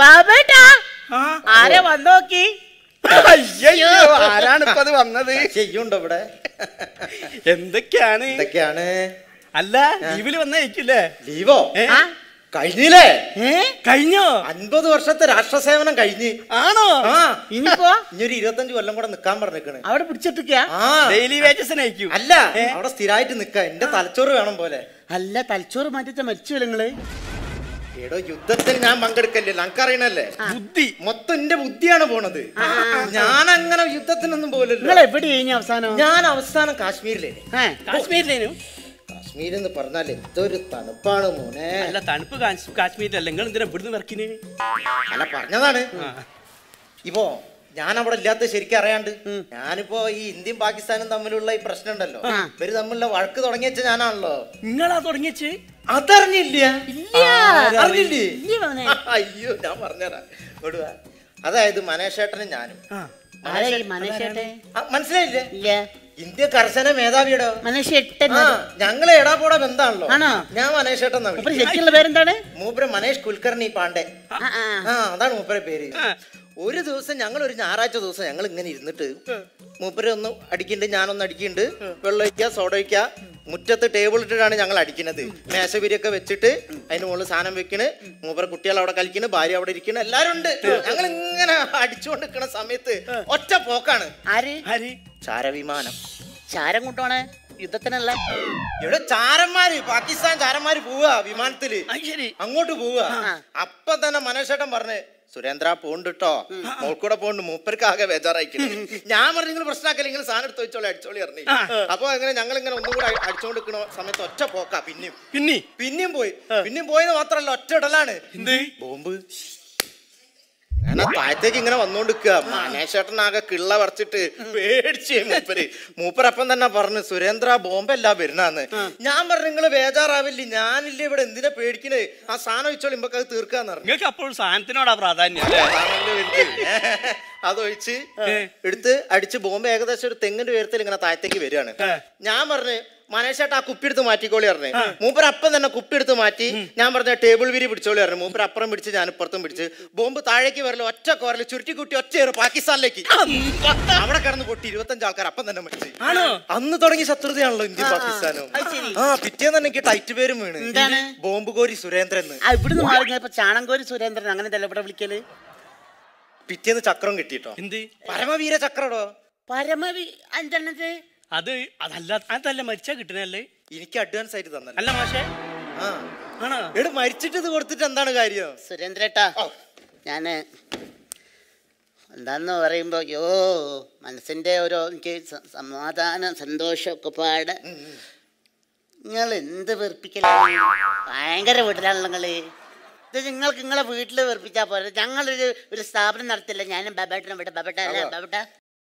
ബാബേട്ടാ ആരെ വന്നോക്കി ആരാണ് ഇപ്പത് വന്നത് ചെയ്യുണ്ടോ ഇവിടെ എന്തൊക്കെയാണ് എന്തൊക്കെയാണ് അല്ല ലീവില് വന്നേക്കില്ലേ ലീവോ കഴിഞ്ഞില്ലേ കഴിഞ്ഞോ അൻപത് വർഷത്തെ രാഷ്ട്ര സേവനം കഴിഞ്ഞ് ആണോ ഇനിയിപ്പോ ഇനിയൊരു ഇരുപത്തഞ്ചു കൊല്ലം കൂടെ നിക്കാൻ പറഞ്ഞേക്കണ് അവിടെ പിടിച്ചിട്ടിക്കാലി വേജസിന് അല്ല അവിടെ സ്ഥിരമായിട്ട് നിക്ക എന്റെ തലച്ചോറ് വേണം പോലെ അല്ല തലച്ചോറ് മാറ്റിച്ച മരിച്ചു നിങ്ങള് എടോ യുദ്ധത്തിൽ ഞാൻ പങ്കെടുക്കല്ലേ നമുക്കറിയണല്ലേ ബുദ്ധി മൊത്തം എന്റെ ബുദ്ധിയാണ് പോണത് ഞാൻ അങ്ങനെ യുദ്ധത്തിനൊന്നും പോലല്ലോ എവിടെ അവസാനം ഞാൻ അവസാനം കാശ്മീരിലേ കാശ്മീരിലേനു കാശ്മീർ എന്ന് പറഞ്ഞാൽ എന്തൊരു തണുപ്പാണ് മോനെ അല്ല തണുപ്പ് കാശ്മീരിലല്ല നിങ്ങൾ എന്തിനാ ഇവിടുന്ന് വർക്കിന് അല്ല പറഞ്ഞതാണ് ഇപ്പോ ഞാൻ അവിടെ ഇല്ലാത്ത ശരിക്കും അറിയാണ്ട് ഞാനിപ്പോ ഈ ഇന്ത്യയും പാകിസ്ഥാനും തമ്മിലുള്ള ഈ പ്രശ്നം ഉണ്ടല്ലോ ഇവര് തമ്മിലുള്ള വഴക്ക് തുടങ്ങിയ ഞാനാണല്ലോ നിങ്ങളാ തുടങ്ങിയേ അതറിഞ്ഞില്ല അറിഞ്ഞില്ലേ അയ്യോ ഞാൻ പറഞ്ഞതാ കൊടുവാ അതായത് മനേഷേട്ടനും ഞാനും മനസ്സിലായില്ലേ ഇന്ത്യ കർശന മേധാവിയുടെ ഞങ്ങളെ എടാപോടെ ബന്ധാണല്ലോ ഞാൻ മനേഷേട്ടൻ പേരെന്താണ് മൂപ്പര് മനേഷ് കുൽക്കർണി പാണ്ഡെ ആ അതാണ് മൂപ്പര പേര് ഒരു ദിവസം ഞങ്ങൾ ഒരു ഞായറാഴ്ച ദിവസം ഞങ്ങൾ ഇങ്ങനെ ഇരുന്നിട്ട് മൂപ്പര് ഒന്ന് അടിക്കുന്നുണ്ട് ഞാനൊന്ന് അടിക്കുന്നുണ്ട് വെള്ളം ഒഴിക്കുക സോഡ ഒഴിക്കുക മുറ്റത്ത് ടേബിൾ ഇട്ടിട്ടാണ് ഞങ്ങൾ അടിക്കുന്നത് മേശപിരിയൊക്കെ വെച്ചിട്ട് അതിന് മുകളിൽ സാധനം വെക്കണ് മൂപ്പറ കുട്ടികൾ അവിടെ കളിക്കണ് ഭാര്യ അവിടെ ഇരിക്കണ് എല്ലാരും ഉണ്ട് ഞങ്ങൾ ഇങ്ങനെ അടിച്ചുകൊണ്ട് നിൽക്കുന്ന സമയത്ത് ഒറ്റ പോക്കാണ് ചാരവിമാനം ചാരം കൊണ്ടോണേ യുദ്ധത്തിനല്ല ഇവിടെ ചാരന്മാര് പാകിസ്ഥാൻ ചാരന്മാര് പോവുക വിമാനത്തില് അങ്ങോട്ട് പോവുക അപ്പൊ തന്നെ മനേഷേട്ടൻ പറഞ്ഞു സുരേന്ദ്ര പോണ്ട് കേട്ടോ മോൾക്കൂടെ പോണ്ട് മൂപ്പർക്ക് ആകെ ബേജാറായിക്കണേ ഞാൻ പറഞ്ഞു നിങ്ങൾ പ്രശ്നമാക്കല്ലേ നിങ്ങൾ സാധനം എടുത്ത് വെച്ചോളി അടിച്ചോളി അറിഞ്ഞു അപ്പൊ അങ്ങനെ ഞങ്ങൾ ഇങ്ങനെ ഒന്നും കൂടെ അടിച്ചോണ്ട് നിൽക്കണ സമയത്ത് ഒറ്റ പോക്കാ പിന്നെയും പിന്നെ പിന്നെയും പോയി പിന്നെയും പോയെന്ന് മാത്രല്ല ഒറ്റ ഇടലാണ് ബോംബ് എന്നാ താഴത്തേക്ക് ഇങ്ങനെ വന്നോണ്ടിരിക്കുക മനേഷേട്ടൻ ആകെ കിള്ള പറിച്ചിട്ട് പേടിച്ച് മൂപ്പര് മൂപ്പരപ്പം തന്നെ പറഞ്ഞു സുരേന്ദ്ര ബോംബല്ല വരുന്നാന്ന് ഞാൻ പറഞ്ഞു നിങ്ങള് ബേജാറാവില്ലേ ഞാനില്ലേ ഇവിടെ എന്തിനാ പേടിക്കണേ ആ സാധനം വെച്ചോളി ഇമ്പക്ക് അത് തീർക്കാന്ന് പറഞ്ഞു നിങ്ങൾക്ക് അപ്പോൾ സാധനത്തിനോടാ പ്രാധാന്യം അതൊഴിച്ച് എടുത്ത് അടിച്ച് ബോംബ് ഏകദേശം ഒരു തെങ്ങിന്റെ ഉയരത്തിൽ ഇങ്ങനെ താഴത്തേക്ക് വരികയാണ് ഞാൻ പറഞ്ഞു മനേഷേട്ട ആ കുപ്പി എടുത്ത് മാറ്റിക്കോളി പറഞ്ഞു മൂപ്പർ അപ്പം തന്നെ കുപ്പി എടുത്ത് മാറ്റി ഞാൻ പറഞ്ഞ ടേബിൾ വിരി പിടിച്ചോളി പറഞ്ഞു മൂപ്പർ അപ്പുറം പിടിച്ച് ഞാൻ ഇപ്പുറത്തും പിടിച്ച് ബോംബ് താഴേക്ക് വരല് ഒറ്റ കോരൽ ചുരുട്ടി കുട്ടി ഒറ്റയേറ് പാകിസ്ഥാനിലേക്ക് അവിടെ കിടന്ന് പൊട്ടി ഇരുപത്തഞ്ച് ആൾക്കാർ അപ്പം തന്നെ മരിച്ചു അന്ന് തുടങ്ങി ശത്രുതയാണല്ലോ ഇന്ത്യ പാകിസ്ഥാനും ആ പിറ്റേന്ന് തന്നെ ടൈറ്റ് പേരും വീണ് ബോംബ് കോരി സുരേന്ദ്രൻ ചാണം കോരി സുരേന്ദ്രൻ അങ്ങനെ ഇവിടെ വിളിക്കല് പിറ്റേന്ന് ചക്രം കിട്ടിട്ടോ എന്ത് പരമവീര ചക്രടോ പരമവീ അഞ്ചെണ്ണത് അത് അതല്ല അതല്ല മരിച്ചാ കിട്ടണല്ലേ എനിക്ക് അഡ്വാൻസ് ആയിട്ട് തന്നെ അല്ല മാഷേ ആണോ മരിച്ചിട്ട് ഇത് കൊടുത്തിട്ട് എന്താണ് കാര്യം സുരേന്ദ്രേട്ടാ ഞാന് എന്താന്ന് പറയുമ്പോ യോ മനസ്സിൻ്റെ ഓരോ എനിക്ക് സമാധാനം സന്തോഷമൊക്കെ പാട് നിങ്ങൾ എന്ത് വെറുപ്പിക്കല ഭയങ്കര വീട്ടിലാണല്ലോ നിങ്ങൾ ഇത് നിങ്ങൾക്ക് നിങ്ങളെ വീട്ടിൽ വെറുപ്പിച്ചാൽ പോരെ ഞങ്ങളൊരു ഒരു സ്ഥാപനം നടത്തില്ല ഞാനും ബബേട്ടനും വിട്ട് ബബേട്ട ബബേട്ട